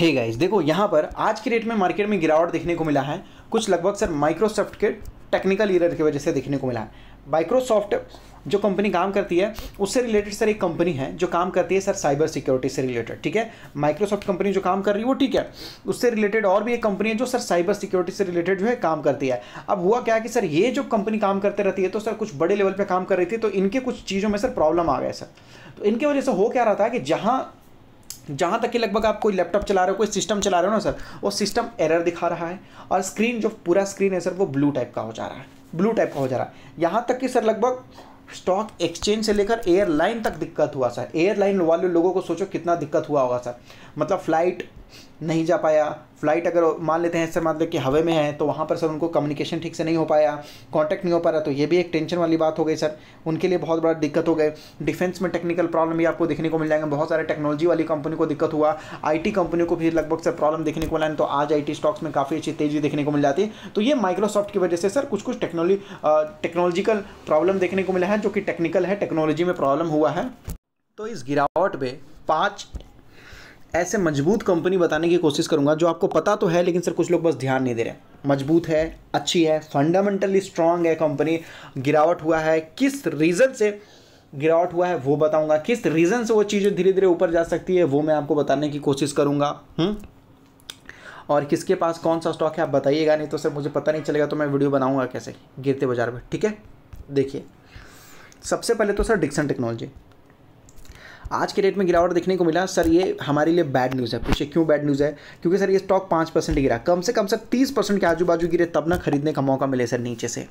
हे hey guys देखो यहाँ पर आज की रेट में मार्केट में गिरावट देखने को मिला है कुछ लगभग सर माइक्रोसॉफ्ट के टेक्निकल ईरर की वजह से देखने को मिला है माइक्रोसॉफ्ट जो कंपनी काम करती है उससे रिलेटेड सर एक कंपनी है जो काम करती है सर साइबर सिक्योरिटी से रिलेटेड ठीक है माइक्रोसॉफ्ट कंपनी जो काम कर रही है वो ठीक है उससे रिलेटेड और भी एक कंपनी है जो सर साइबर सिक्योरिटी से रिलेटेड जो है काम करती है अब हुआ क्या कि सर ये जो कंपनी काम करते रहती है तो सर कुछ बड़े लेवल पर काम कर रही थी तो इनके कुछ चीज़ों में सर प्रॉब्लम आ गया सर तो इनके वजह से हो क्या रहा था कि जहाँ जहाँ तक कि लगभग आप कोई लैपटॉप चला रहे हो कोई सिस्टम चला रहे हो ना सर वो सिस्टम एरर दिखा रहा है और स्क्रीन जो पूरा स्क्रीन है सर वो ब्लू टाइप का हो जा रहा है ब्लू टाइप का हो जा रहा है यहाँ तक कि सर लगभग स्टॉक एक्सचेंज से लेकर एयरलाइन तक दिक्कत हुआ सर एयरलाइन वाले लोगों को सोचो कितना दिक्कत हुआ होगा सर मतलब फ्लाइट नहीं जा पाया फ्लाइट अगर मान लेते हैं सर मान कि हवे में है तो वहाँ पर सर उनको कम्युनिकेशन ठीक से नहीं हो पाया कांटेक्ट नहीं हो पा रहा तो ये भी एक टेंशन वाली बात हो गई सर उनके लिए बहुत बड़ा दिक्कत हो गए डिफेंस में टेक्निकल प्रॉब्लम भी आपको देखने को मिल जाएंगे बहुत सारे टेक्नोलॉजी वाली कंपनी को दिक्कत हुआ आई कंपनी को भी लगभग सर प्रॉब्लम देखने को मिला तो आज आई स्टॉक्स में काफ़ी अच्छी तेज़ी देखने को मिल जाती है तो ये माइक्रोसॉफ्ट की वजह से सर कुछ कुछ टेक्नोलॉजी टेक्नोलॉजिकल प्रॉब्लम देखने को मिला है जो कि टेक्निकल है टेक्नोलॉजी में प्रॉब्लम हुआ है तो इस गिरावट में पाँच ऐसे मजबूत कंपनी बताने की कोशिश करूंगा जो आपको पता तो है लेकिन सर कुछ लोग बस ध्यान नहीं दे रहे मजबूत है अच्छी है फंडामेंटली स्ट्रांग है कंपनी गिरावट हुआ है किस रीज़न से गिरावट हुआ है वो बताऊंगा किस रीज़न से वो चीज़ें धीरे धीरे ऊपर जा सकती है वो मैं आपको बताने की कोशिश करूंगा हम्म? और किसके पास कौन सा स्टॉक है आप बताइएगा नहीं तो सर मुझे पता नहीं चलेगा तो मैं वीडियो बनाऊँगा कैसे गिरते बाजार में ठीक है देखिए सबसे पहले तो सर डिक्सन टेक्नोलॉजी आज के डेट में गिरावट देखने को मिला सर ये हमारे लिए बैड न्यूज़ है पूछे क्यों बैड न्यूज़ है क्योंकि सर ये स्टॉक पाँच परसेंट गिरा कम से कम सर तीस परसेंट के आजू बाजू गिरे तब ना खरीदने का मौका मिले सर नीचे से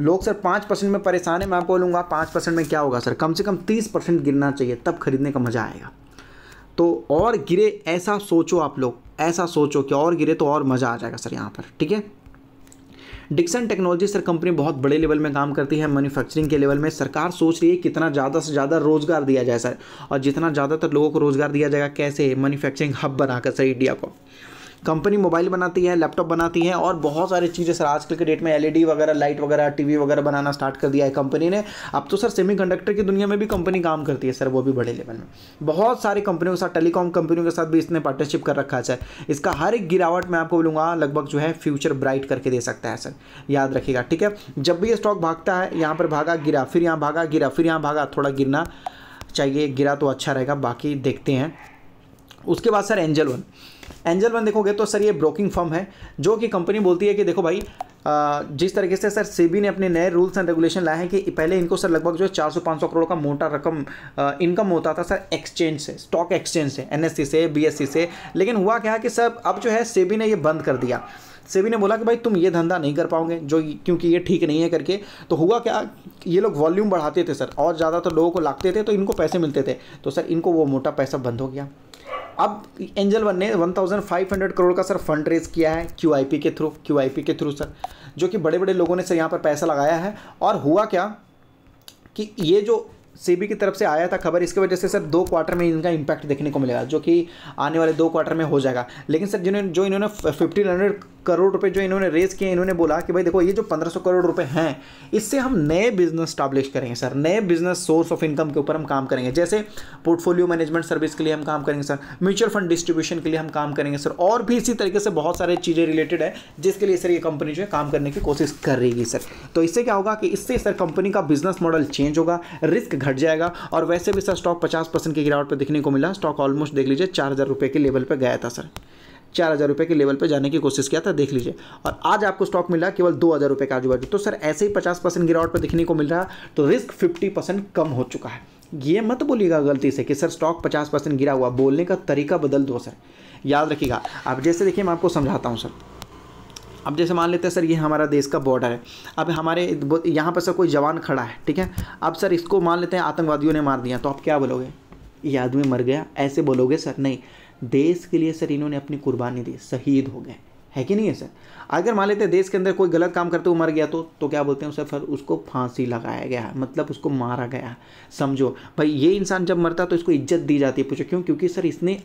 लोग सर पाँच परसेंट में परेशान है मैं आपको बोलूँगा पाँच परसेंट में क्या होगा सर कम से कम तीस परसेंट गिरना चाहिए तब खरीदने का मज़ा आएगा तो और गिरे ऐसा सोचो आप लोग ऐसा सोचो कि और गिरे तो और मज़ा आ जाएगा सर यहाँ पर ठीक है डिक्सन टेक्नोलॉजी सर कंपनी बहुत बड़े लेवल में काम करती है मैन्युफैक्चरिंग के लेवल में सरकार सोच रही है कितना ज़्यादा से ज़्यादा रोज़गार दिया जाए सर और जितना ज़्यादातर लोगों को रोज़गार दिया जाएगा कैसे मैन्युफैक्चरिंग हब बनाकर सर इंडिया को कंपनी मोबाइल बनाती है लैपटॉप बनाती है और बहुत सारी चीज़ें सर आजकल के डेट में एलईडी वगैरह लाइट वगैरह टीवी वगैरह बनाना स्टार्ट कर दिया है कंपनी ने अब तो सर सेमीकंडक्टर की दुनिया में भी कंपनी काम करती है सर वो भी बड़े लेवल में बहुत सारी कंपनियों के साथ टेलीकॉम कंपनियों के साथ भी इसने पार्टनरशिप कर रखा है सर इसका हर एक गिरावट मैं आपको बोलूँगा लगभग जो है फ्यूचर ब्राइट करके दे सकता है सर याद रखिएगा ठीक है जब भी ये स्टॉक भागता है यहाँ पर भागा गिरा फिर यहाँ भागा गिरा फिर यहाँ भागा थोड़ा गिरना चाहिए गिरा तो अच्छा रहेगा बाकी देखते हैं उसके बाद sir Angel One Angel One देखोगे तो सर ये ब्रोकिंग फर्म है जो कि कंपनी बोलती है कि देखो भाई जिस तरीके से सर सेबी ने अपने नए रूल्स एंड रेगुलेशन लाए हैं कि पहले इनको सर लगभग जो है चार सौ करोड़ का मोटा रकम इनकम होता था सर एक्सचेंज से स्टॉक एक्सचेंज से एनएससी से बीएससी से लेकिन हुआ क्या कि सर अब जो है सेबी ने ये बंद कर दिया सेबी ने बोला कि भाई तुम ये धंधा नहीं कर पाओगे जो क्योंकि ये ठीक नहीं है करके तो हुआ क्या ये लोग वॉल्यूम बढ़ाते थे सर और ज़्यादा तो लोगों को लागते थे तो इनको पैसे मिलते थे तो सर इनको वो मोटा पैसा बंद हो गया अब एंजल वन ने 1500 करोड़ का सर फंड रेज किया है क्यू के थ्रू क्यू के थ्रू सर जो कि बड़े बड़े लोगों ने सर यहाँ पर पैसा लगाया है और हुआ क्या कि ये जो सीबी की तरफ से आया था खबर इसकी वजह से सर दो क्वार्टर में इनका इंपैक्ट देखने को मिलेगा जो कि आने वाले दो क्वार्टर में हो जाएगा लेकिन सर जिन्होंने जो इन्होंने फिफ्टीन हंड्रेड करोड़ रुपए जो इन्होंने रेज किए इन्होंने बोला कि भाई देखो ये जो पंद्रह सौ करोड़ रुपए हैं इससे हम नए बिजनेस स्टाब्लिश करेंगे सर नए बिजनेस सोर्स ऑफ इनकम के ऊपर हम काम करेंगे जैसे पोर्टफोलियो मैनेजमेंट सर्विस के लिए हम काम करेंगे सर म्यूचुअल फंड डिस्ट्रीब्यूशन के लिए हम काम करेंगे सर और भी इसी तरीके से बहुत सारे चीज़ें रिलेटेड है जिसके लिए सर ये कंपनी जो है काम करने की कोशिश करेगी सर तो इससे क्या होगा कि इससे सर कंपनी का बिजनेस मॉडल चेंज होगा रिस्क घट जाएगा और वैसे भी सर स्टॉक पचास परसेंट की गिरावट पर देखने को मिला स्टॉक ऑलमोस्ट देख लीजिए चार हज़ार रुपये के लेवल पर गया था सर चार हज़ार रुपये के लेवल पर जाने की कोशिश किया था देख लीजिए और आज आपको स्टॉक मिला केवल दो हज़ार रुपये का आजू बाजू तो सर ऐसे ही पचास परसेंट गिरावट पर देखने को मिल रहा तो रिस्क फिफ्टी परसेंट कम हो चुका है ये मत बोलिएगा गलती से कि सर स्टॉक पचास परसेंट गिरा हुआ बोलने का तरीका बदल दो सर याद रखिएगा आप जैसे देखिए मैं आपको समझाता हूँ सर अब जैसे मान लेते हैं सर ये हमारा देश का बॉर्डर है अब हमारे यहाँ पर सर कोई जवान खड़ा है ठीक है अब सर इसको मान लेते हैं आतंकवादियों ने मार दिया तो आप क्या बोलोगे ये आदमी मर गया ऐसे बोलोगे सर नहीं देश के लिए सर इन्होंने अपनी कुर्बानी दी शहीद हो गए है कि नहीं है सर अगर मान लेते हैं देश के अंदर कोई गलत काम करते हुए मर गया तो तो क्या बोलते हैं सर फिर उसको फांसी लगाया गया मतलब उसको मारा गया समझो भाई ये इंसान जब मरता तो इसको इज्जत दी जाती है पूछो क्यों क्योंकि सर इसने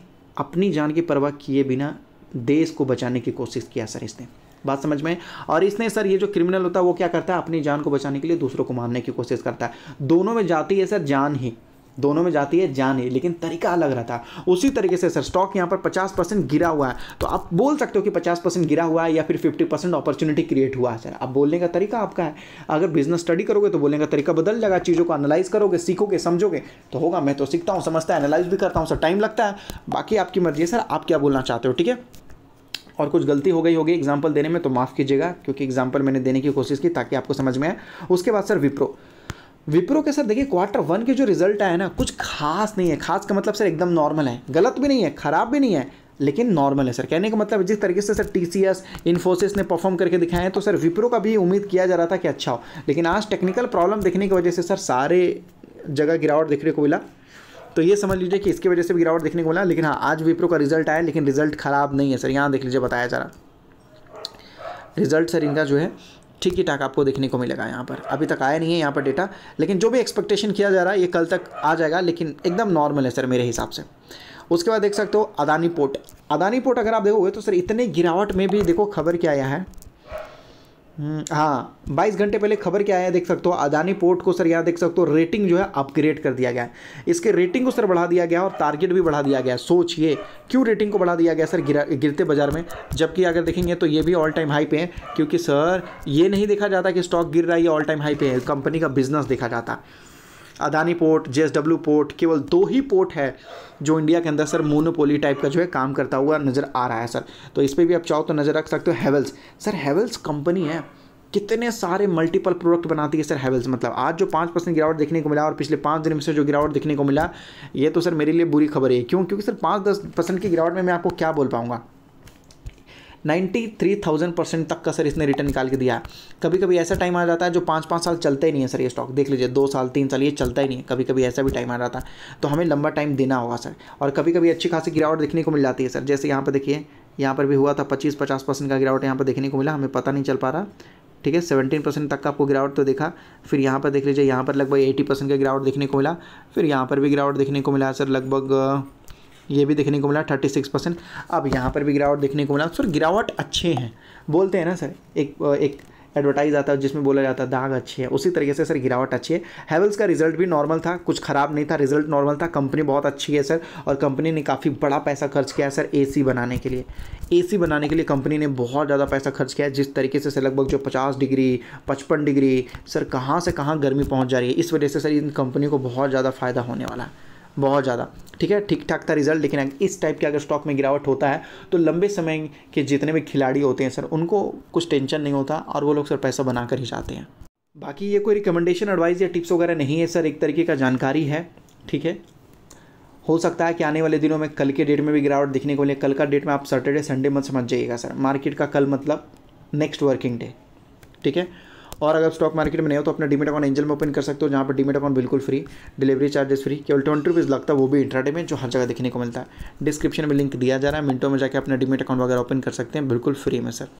अपनी जान की परवाह किए बिना देश को बचाने की कोशिश किया सर इसने बात समझ में और इसने सर ये जो क्रिमिनल होता है वो क्या करता है अपनी जान को बचाने के लिए दूसरों को मारने की कोशिश करता है दोनों में जाती है सर जान ही दोनों में जाती है जान ही लेकिन तरीका अलग रहता है उसी तरीके से सर स्टॉक यहाँ पर 50 परसेंट गिरा हुआ है तो आप बोल सकते हो कि 50 परसेंट गिरा हुआ है या फिर 50 परसेंट अपॉर्चुनिटी क्रिएट हुआ है सर आप बोलने का तरीका आपका है अगर बिजनेस स्टडी करोगे तो बोलने का तरीका बदल जाएगा चीज़ों को एनालाइज करोगे सीखोगे समझोगे तो होगा मैं तो सीखता हूँ समझता है एनालाइज भी करता हूँ सर टाइम लगता है बाकी आपकी मर्जी है सर आप क्या बोलना चाहते हो ठीक है और कुछ गलती हो गई होगी एग्जाम्पल देने में तो माफ़ कीजिएगा क्योंकि एग्जाम्पल मैंने देने की कोशिश की ताकि आपको समझ में आए उसके बाद सर विप्रो विप्रो के सर देखिए क्वार्टर वन के जो रिजल्ट आए ना कुछ खास नहीं है खास का मतलब सर एकदम नॉर्मल है गलत भी नहीं है ख़राब भी नहीं है लेकिन नॉर्मल है सर कहने का मतलब जिस तरीके से sir T C S Infosys ने परफॉर्म करके दिखाए हैं तो सर विप्रो का भी उम्मीद किया जा रहा था कि अच्छा हो लेकिन आज टेक्निकल प्रॉब्लम देखने की वजह से सर सारे जगह गिरावट देखने को मिला तो ये समझ लीजिए कि इसकी वजह से भी गिरावट देखने को मिला लेकिन हाँ आज विप्रो का रिजल्ट आया लेकिन रिजल्ट ख़राब नहीं है सर यहाँ देख लीजिए बताया जा रहा रिजल्ट सर इनका जो है ठीक ही ठाक आपको देखने को मिलेगा यहाँ पर अभी तक आया नहीं है यहाँ पर डेटा लेकिन जो भी एक्सपेक्टेशन किया जा रहा है ये कल तक आ जाएगा लेकिन एकदम नॉर्मल है सर मेरे हिसाब से उसके बाद देख सकते हो अदानी पोर्ट अदानी पोर्ट अगर आप देखोगे तो सर इतने गिरावट में भी देखो खबर क्या आया है हम्म, हाँ बाईस घंटे पहले खबर क्या आया देख सकते हो अदानी पोर्ट को सर यहाँ देख सकते हो रेटिंग जो है अपग्रेड कर दिया गया है इसके रेटिंग को सर बढ़ा दिया गया और टारगेट भी बढ़ा दिया गया सोचिए क्यों रेटिंग को बढ़ा दिया गया सर गिरा गिरते बाजार में जबकि अगर देखेंगे तो ये भी ऑल टाइम हाई पे है क्योंकि सर ये नहीं देखा जाता कि स्टॉक गिर रहा है ये ऑल टाइम हाई पे है कंपनी का बिजनेस देखा जाता है अदानी पोर्ट जे पोर्ट केवल दो ही पोर्ट है जो इंडिया के अंदर सर मोनोपोली टाइप का जो है काम करता हुआ नज़र आ रहा है सर तो इस पर भी आप चाहो तो नज़र रख सकते हो हैवल्स सर हैवल्स कंपनी है कितने सारे मल्टीपल प्रोडक्ट बनाती है सर हैवल्स मतलब आज जो पाँच परसेंट गिरावट देखने को मिला और पिछले पाँच दिन में से जो गिरावट देखने को मिला ये तो सर मेरे लिए बुरी खबर है क्यों क्योंकि सर पाँच दस परसेंट की गिरावट में मैं आपको क्या बोल पाऊँगा 93,000 परसेंट तक का सर इसने रिटर्न निकाल के दिया कभी कभी ऐसा टाइम आ जाता है जो पाँच पाँच साल चलता ही नहीं है सर ये स्टॉक देख लीजिए दो साल तीन साल ये चलता ही नहीं है कभी कभी ऐसा भी टाइम आ जाता है तो हमें लंबा टाइम देना होगा सर और कभी कभी अच्छी खासी गिरावट देखने को मिल जाती है सर जैसे यहाँ पर देखिए यहाँ पर भी हुआ था पच्चीस पचास परसेंट का गिरावट यहाँ पर देखने को मिला हमें पता नहीं चल पा रहा ठीक है सेवेंटीन परसेंट तक का आपको गिरावट तो देखा फिर यहाँ पर देख लीजिए यहाँ पर लगभग एटी परसेंट का गिरावट देखने को मिला फिर यहाँ पर भी गिरावट देखने को मिला सर लगभग ये भी देखने को मिला थर्टी सिक्स परसेंट अब यहाँ पर भी गिरावट देखने को मिला सर गिरावट अच्छे हैं बोलते हैं ना सर एक एक एडवर्टाइज आता है जिसमें बोला जाता है दाग अच्छी है उसी तरीके से सर गिरावट अच्छी है हैवल्स का रिजल्ट भी नॉर्मल था कुछ ख़राब नहीं था रिजल्ट नॉर्मल था कंपनी बहुत अच्छी है सर और कंपनी ने काफ़ी बड़ा पैसा खर्च किया है सर एसी बनाने के लिए एसी बनाने के लिए कंपनी ने बहुत ज़्यादा पैसा खर्च किया है जिस तरीके से सर लगभग जो पचास डिग्री पचपन डिग्री सर कहाँ से कहाँ गर्मी पहुँच जा रही है इस वजह से सर इन कंपनी को बहुत ज़्यादा फ़ायदा होने वाला है बहुत ज़्यादा ठीक है ठीक ठाक था रिजल्ट लेकिन इस टाइप के अगर स्टॉक में गिरावट होता है तो लंबे समय के जितने भी खिलाड़ी होते हैं सर उनको कुछ टेंशन नहीं होता और वो लोग सर पैसा बना कर ही जाते हैं बाकी ये कोई रिकमेंडेशन एडवाइस या टिप्स वगैरह नहीं है सर एक तरीके का जानकारी है ठीक है हो सकता है कि आने वाले दिनों में कल के डेट में भी गिरावट दिखने को मिले कल का डेट में आप सैटरडे संडे मत समझ जाइएगा सर मार्केट का कल मतलब नेक्स्ट वर्किंग डे ठीक है और अगर स्टॉक मार्केट में नहीं हो तो अपना डिमिट अकाउंट एंजल में ओपन कर सकते हो जहाँ पर डिमिट अकाउंट बिल्कुल फ्री डिलीवरी चार्जेस फ्री केवल ट्वेंटी रुपीज़ लगता है वो भी इंट्राडे में जो हर जगह देखने को मिलता है डिस्क्रिप्शन में लिंक दिया जा रहा है मिनटों में जाकर अपना डिमिट अकाउंट वगैरह ओपन कर सकते हैं बिल्कुल फ्री में सर